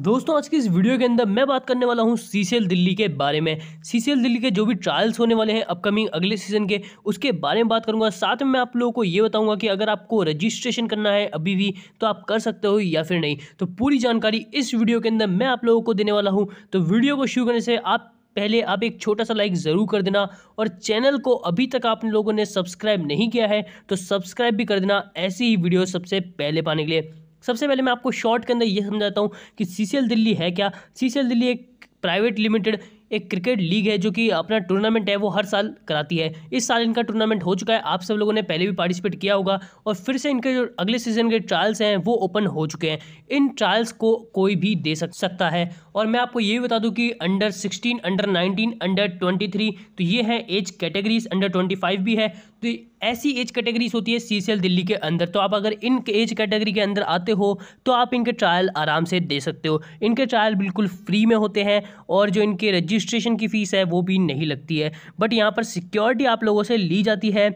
दोस्तों आज की इस वीडियो के अंदर मैं बात करने वाला हूं सीसीएल दिल्ली के बारे में सीसीएल दिल्ली के जो भी ट्रायल्स होने वाले हैं अपकमिंग अगले सीजन के उसके बारे में बात करूंगा साथ में मैं आप लोगों को ये बताऊंगा कि अगर आपको रजिस्ट्रेशन करना है अभी भी तो आप कर सकते हो या फिर नहीं तो पूरी जानकारी इस वीडियो के अंदर मैं आप लोगों को देने वाला हूँ तो वीडियो को शुरू करने से आप पहले आप एक छोटा सा लाइक ज़रूर कर देना और चैनल को अभी तक आप लोगों ने सब्सक्राइब नहीं किया है तो सब्सक्राइब भी कर देना ऐसी ही वीडियो सबसे पहले पाने के लिए सबसे पहले मैं आपको शॉर्ट के अंदर ये समझाता हूँ कि सी दिल्ली है क्या सी दिल्ली एक प्राइवेट लिमिटेड एक क्रिकेट लीग है जो कि अपना टूर्नामेंट है वो हर साल कराती है इस साल इनका टूर्नामेंट हो चुका है आप सब लोगों ने पहले भी पार्टिसिपेट किया होगा और फिर से इनके जो अगले सीजन के ट्रायल्स हैं वो ओपन हो चुके हैं इन ट्रायल्स को कोई भी दे सक सकता है और मैं आपको ये भी बता दूं कि अंडर 16, अंडर 19, अंडर 23 तो ये है एज कैटेगरीज अंडर 25 भी है तो ऐसी एज कैटेगरीज होती है सीसीएल दिल्ली के अंदर तो आप अगर इन एज कैटेगरी के अंदर आते हो तो आप इनके ट्रायल आराम से दे सकते हो इनके ट्रायल बिल्कुल फ्री में होते हैं और जो इनके रजिस्ट्रेशन की फ़ीस है वो भी नहीं लगती है बट यहाँ पर सिक्योरिटी आप लोगों से ली जाती है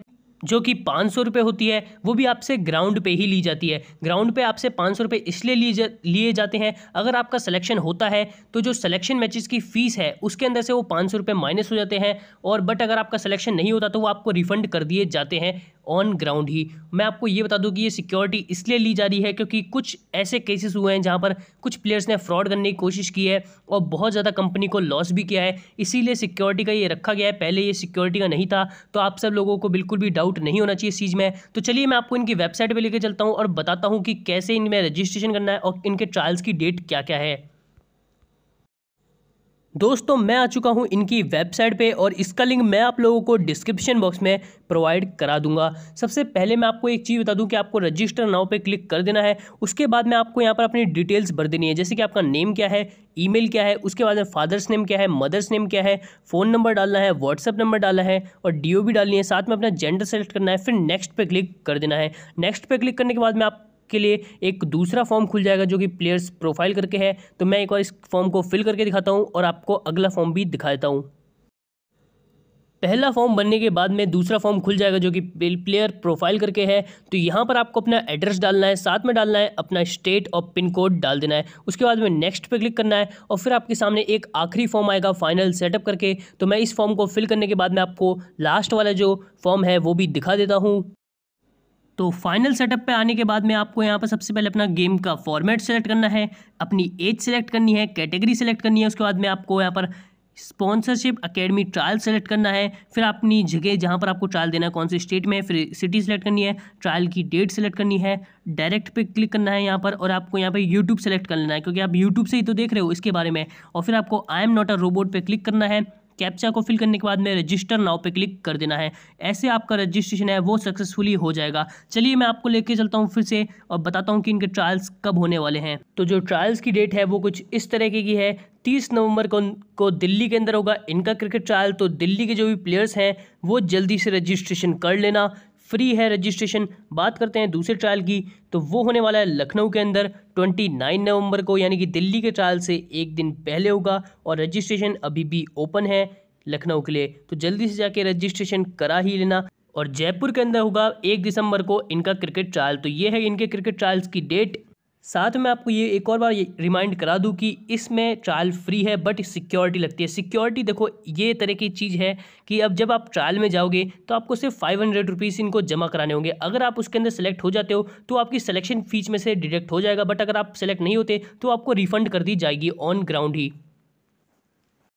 जो कि पाँच सौ रुपये होती है वो भी आपसे ग्राउंड पे ही ली जाती है ग्राउंड पे आपसे पाँच सौ रुपये इसलिए लिए जा, लिए जाते हैं अगर आपका सिलेक्शन होता है तो जो सिलेक्शन मैचेस की फ़ीस है उसके अंदर से वो पाँच सौ रुपये माइनस हो जाते हैं और बट अगर आपका सिलेक्शन नहीं होता तो वो आपको रिफंड कर दिए जाते हैं ऑन ग्राउंड ही मैं आपको ये बता दूं कि ये सिक्योरिटी इसलिए ली जा रही है क्योंकि कुछ ऐसे केसेस हुए हैं जहां पर कुछ प्लेयर्स ने फ्रॉड करने की कोशिश की है और बहुत ज़्यादा कंपनी को लॉस भी किया है इसीलिए सिक्योरिटी का ये रखा गया है पहले ये सिक्योरिटी का नहीं था तो आप सब लोगों को बिल्कुल भी डाउट नहीं होना चाहिए इस चीज़ में तो चलिए मैं आपको इनकी वेबसाइट पर लेकर चलता हूँ और बताता हूँ कि कैसे इनमें रजिस्ट्रेशन करना है और इनके ट्रायल्स की डेट क्या क्या है दोस्तों मैं आ चुका हूँ इनकी वेबसाइट पे और इसका लिंक मैं आप लोगों को डिस्क्रिप्शन बॉक्स में प्रोवाइड करा दूंगा सबसे पहले मैं आपको एक चीज़ बता दूं कि आपको रजिस्टर नाव पे क्लिक कर देना है उसके बाद मैं आपको यहाँ पर अपनी डिटेल्स भर देनी है जैसे कि आपका नेम क्या है ईमेल क्या है उसके बाद में फादर्स नेम क्या है मदर्स नेम क्या है फ़ोन नंबर डालना है व्हाट्सअप नंबर डालना है और डी डालनी है साथ में अपना जेंडर सेलेक्ट करना है फिर नेक्स्ट पर क्लिक कर देना है नेक्स्ट पर क्लिक करने के बाद में आप के लिए एक दूसरा फॉर्म खुल जाएगा जो कि प्लेयर्स प्रोफाइल करके है तो मैं एक बार इस फॉर्म को फिल करके दिखाता हूँ और आपको अगला फॉर्म भी दिखा देता हूँ पहला फॉर्म बनने के बाद में दूसरा फॉर्म खुल जाएगा जो कि प्लेयर प्रोफाइल करके है तो यहाँ पर आपको अपना एड्रेस डालना है साथ में डालना है अपना स्टेट और पिन कोड डाल देना है उसके बाद में नेक्स्ट पे क्लिक करना है और फिर आपके सामने एक आखिरी फॉर्म आएगा फाइनल सेटअप करके तो मैं इस फॉर्म को फिल करने के बाद में आपको लास्ट वाला जो फॉर्म है वो भी दिखा देता हूँ तो फाइनल सेटअप पे आने के बाद में आपको यहाँ पर सबसे पहले अपना गेम का फॉर्मेट सेलेक्ट करना है अपनी एज सेलेक्ट करनी है कैटेगरी सेलेक्ट करनी है उसके बाद में आपको यहाँ पर स्पॉन्सरशिप अकेडमी ट्रायल सेलेक्ट करना है फिर अपनी जगह जहाँ पर आपको ट्रायल देना है कौन से स्टेट में है फिर सिटी सेलेक्ट करनी है ट्रायल की डेट सेलेक्ट करनी है डायरेक्ट पे क्लिक करना है यहाँ पर और आपको यहाँ पे यूट्यूब सेलेक्ट कर लेना है क्योंकि आप यूट्यूब से ही तो देख रहे हो इसके बारे में और फिर आपको I am not a robot पर क्लिक करना है कैप्चा को फिल करने के बाद में रजिस्टर नाव पर क्लिक कर देना है ऐसे आपका रजिस्ट्रेशन है वो सक्सेसफुली हो जाएगा चलिए मैं आपको लेके चलता हूँ फिर से और बताता हूँ कि इनके ट्रायल्स कब होने वाले हैं तो जो ट्रायल्स की डेट है वो कुछ इस तरह की है तीस नवंबर को को दिल्ली के अंदर होगा इनका क्रिकेट ट्रायल तो दिल्ली के जो भी प्लेयर्स हैं वो जल्दी से रजिस्ट्रेशन कर लेना फ्री है रजिस्ट्रेशन बात करते हैं दूसरे ट्रायल की तो वो होने वाला है लखनऊ के अंदर 29 नवंबर को यानी कि दिल्ली के ट्रायल से एक दिन पहले होगा और रजिस्ट्रेशन अभी भी ओपन है लखनऊ के लिए तो जल्दी से जाके रजिस्ट्रेशन करा ही लेना और जयपुर के अंदर होगा एक दिसंबर को इनका क्रिकेट ट्रायल तो ये है इनके क्रिकेट ट्रायल्स की डेट साथ में आपको ये एक और बार रिमाइंड करा दूं कि इसमें ट्रायल फ्री है बट सिक्योरिटी लगती है सिक्योरिटी देखो ये तरह की चीज़ है कि अब जब आप ट्रायल में जाओगे तो आपको सिर्फ फाइव हंड्रेड रुपीज़ इनको जमा कराने होंगे अगर आप उसके अंदर सेलेक्ट हो जाते हो तो आपकी सिलेक्शन फीस में से डिडक्ट हो जाएगा बट अगर आप सेलेक्ट नहीं होते तो आपको रिफंड कर दी जाएगी ऑन ग्राउंड ही